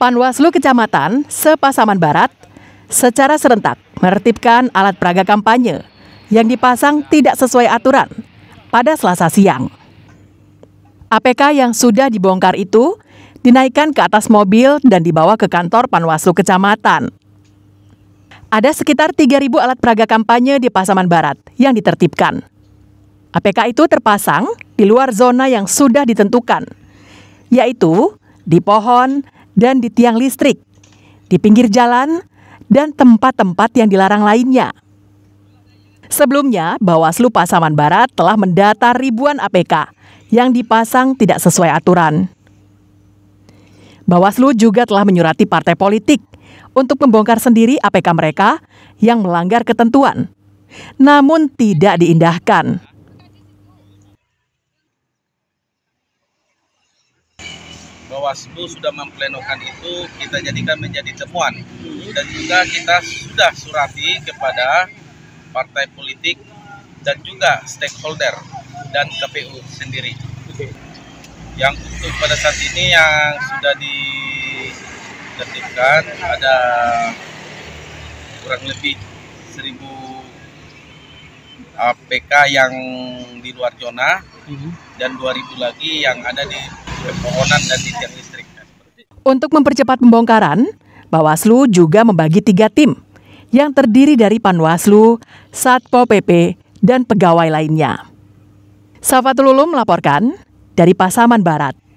Panwaslu Kecamatan Sepasaman Barat secara serentak menertibkan alat peraga kampanye yang dipasang tidak sesuai aturan pada Selasa siang. APK yang sudah dibongkar itu dinaikkan ke atas mobil dan dibawa ke kantor Panwaslu Kecamatan. Ada sekitar 3.000 alat peraga kampanye di Pasaman Barat yang ditertibkan. APK itu terpasang di luar zona yang sudah ditentukan, yaitu di pohon, dan di tiang listrik, di pinggir jalan, dan tempat-tempat yang dilarang lainnya. Sebelumnya, Bawaslu Pasaman Barat telah mendata ribuan APK yang dipasang tidak sesuai aturan. Bawaslu juga telah menyurati partai politik untuk membongkar sendiri APK mereka yang melanggar ketentuan, namun tidak diindahkan. Bawaslu sudah memplenokan itu kita jadikan menjadi temuan dan juga kita sudah surati kepada partai politik dan juga stakeholder dan KPU sendiri. Yang untuk pada saat ini yang sudah ditetapkan ada kurang lebih 1000 APK yang di luar zona mhm. dan 2000 lagi yang ada di untuk mempercepat pembongkaran, Bawaslu juga membagi tiga tim yang terdiri dari Panwaslu, Satpo PP, dan pegawai lainnya. Safatululum melaporkan dari Pasaman Barat.